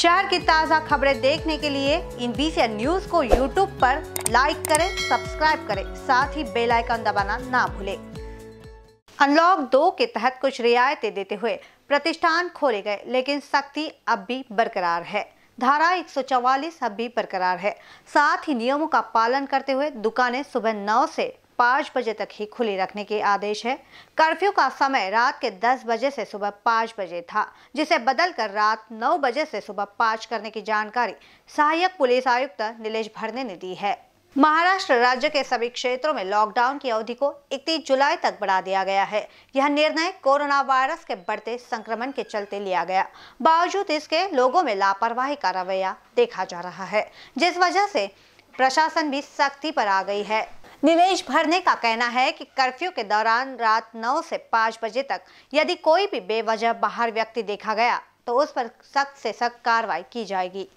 शहर की ताज़ा खबरें देखने के लिए इन बीसी न्यूज को यूट्यूब पर लाइक करें सब्सक्राइब करें साथ ही बेल आइकन दबाना ना भूलें अनलॉक दो के तहत कुछ रियायतें देते हुए प्रतिष्ठान खोले गए लेकिन सख्ती अब भी बरकरार है धारा 144 अब भी बरकरार है साथ ही नियमों का पालन करते हुए दुकानें सुबह नौ से पाँच बजे तक ही खुली रखने के आदेश है कर्फ्यू का समय रात के दस बजे से सुबह पाँच बजे था जिसे बदलकर रात नौ बजे से सुबह पाँच करने की जानकारी सहायक पुलिस आयुक्त नीलेष भरने ने दी है महाराष्ट्र राज्य के सभी क्षेत्रों में लॉकडाउन की अवधि को 31 जुलाई तक बढ़ा दिया गया है यह निर्णय कोरोना वायरस के बढ़ते संक्रमण के चलते लिया गया बावजूद इसके लोगों में लापरवाही का रवैया देखा जा रहा है जिस वजह से प्रशासन भी सख्ती पर आ गई है नीलेश भरने का कहना है कि कर्फ्यू के दौरान रात 9 से 5 बजे तक यदि कोई भी बेवजह बाहर व्यक्ति देखा गया तो उस पर सख्त से सख्त कार्रवाई की जाएगी